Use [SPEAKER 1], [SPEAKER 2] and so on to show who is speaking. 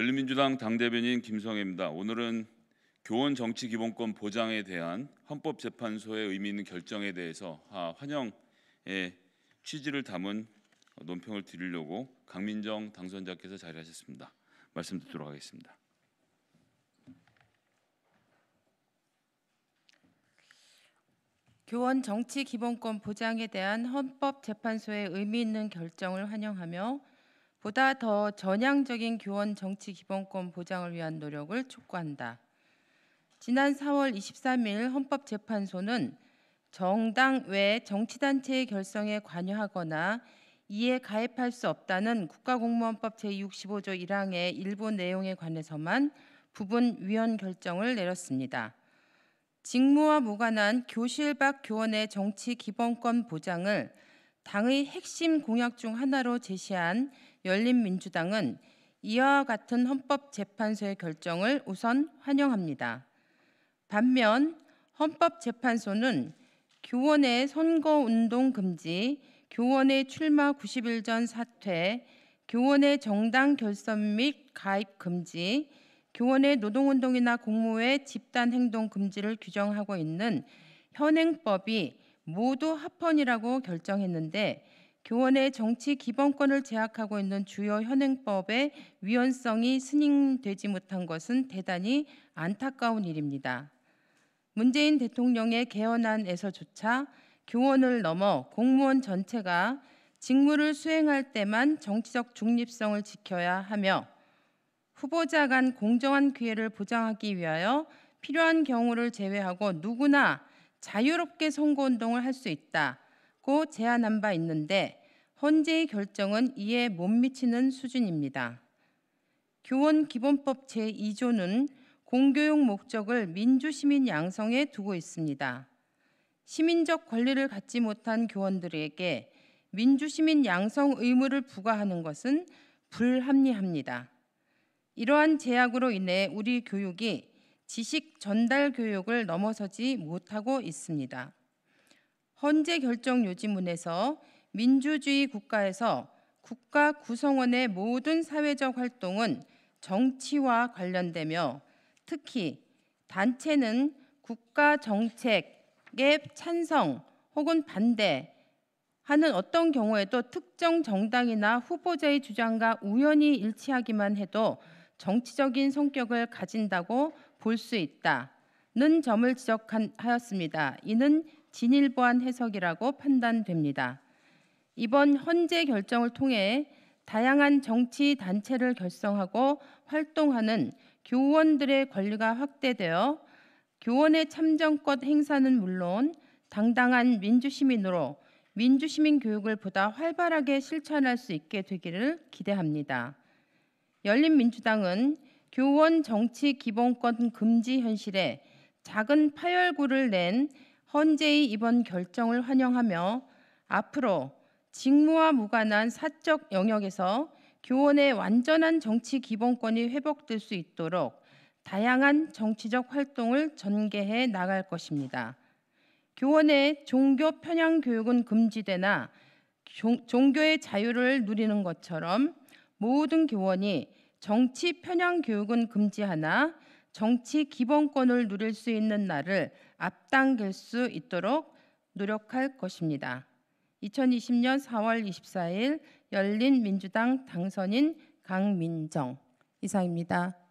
[SPEAKER 1] 열린민주당 당대변인 김성혜입니다 오늘은 교원 정치 기본권 보장에 대한 헌법재판소의 의미 있는 결정에 대해서 아, 환영의 취지를 담은 논평을 드리려고 강민정 당선자께서 자리하셨습니다. 말씀 듣도록 하겠습니다.
[SPEAKER 2] 교원 정치 기본권 보장에 대한 헌법재판소의 의미 있는 결정을 환영하며 보다 더 전향적인 교원 정치 기본권 보장을 위한 노력을 촉구한다. 지난 4월 23일 헌법재판소는 정당 외 정치단체의 결성에 관여하거나 이에 가입할 수 없다는 국가공무원법 제65조 1항의 일부 내용에 관해서만 부분 위헌 결정을 내렸습니다. 직무와 무관한 교실 밖 교원의 정치 기본권 보장을 당의 핵심 공약 중 하나로 제시한 열린민주당은 이와 같은 헌법재판소의 결정을 우선 환영합니다. 반면 헌법재판소는 교원의 선거운동 금지, 교원의 출마 90일 전 사퇴, 교원의 정당 결선 및 가입 금지, 교원의 노동운동이나 공모의 집단행동 금지를 규정하고 있는 현행법이 모두 합헌이라고 결정했는데 교원의 정치 기본권을 제약하고 있는 주요 현행법의 위헌성이 승인되지 못한 것은 대단히 안타까운 일입니다. 문재인 대통령의 개헌안에서조차 교원을 넘어 공무원 전체가 직무를 수행할 때만 정치적 중립성을 지켜야 하며 후보자 간 공정한 기회를 보장하기 위하여 필요한 경우를 제외하고 누구나 자유롭게 선거운동을 할 수 있다. 고 제안한 바 있는데 헌재의 결정은 이에 못 미치는 수준입니다. 교원 기본법 제2조는 공교육 목적을 민주시민 양성에 두고 있습니다. 시민적 권리를 갖지 못한 교원들에게 민주시민 양성 의무를 부과하는 것은 불합리합니다. 이러한 제약으로 인해 우리 교육이 지식 전달 교육을 넘어서지 못하고 있습니다. 헌재 결정 요지문에서 민주주의 국가에서 국가 구성원의 모든 사회적 활동은 정치와 관련되며 특히 단체는 국가 정책에 찬성 혹은 반대하는 어떤 경우에도 특정 정당이나 후보자의 주장과 우연히 일치하기만 해도 정치적인 성격을 가진다고 볼 수 있다는 점을 지적하였습니다. 이는 진일보한 해석이라고 판단됩니다. 이번 헌재 결정을 통해 다양한 정치 단체를 결성하고 활동하는 교원들의 권리가 확대되어 교원의 참정권 행사는 물론 당당한 민주시민으로 민주시민 교육을 보다 활발하게 실천할 수 있게 되기를 기대합니다. 열린민주당은 교원 정치 기본권 금지 현실에 작은 파열구를 낸 헌재의 이번 결정을 환영하며 앞으로 직무와 무관한 사적 영역에서 교원의 완전한 정치 기본권이 회복될 수 있도록 다양한 정치적 활동을 전개해 나갈 것입니다. 교원의 종교 편향 교육은 금지되나 종, 교의 자유를 누리는 것처럼 모든 교원이 정치 편향 교육은 금지하나 정치 기본권을 누릴 수 있는 날을 앞당길 수 있도록 노력할 것입니다. 2020년 4월 24일 열린 민주당 당선인 강민정 이상입니다.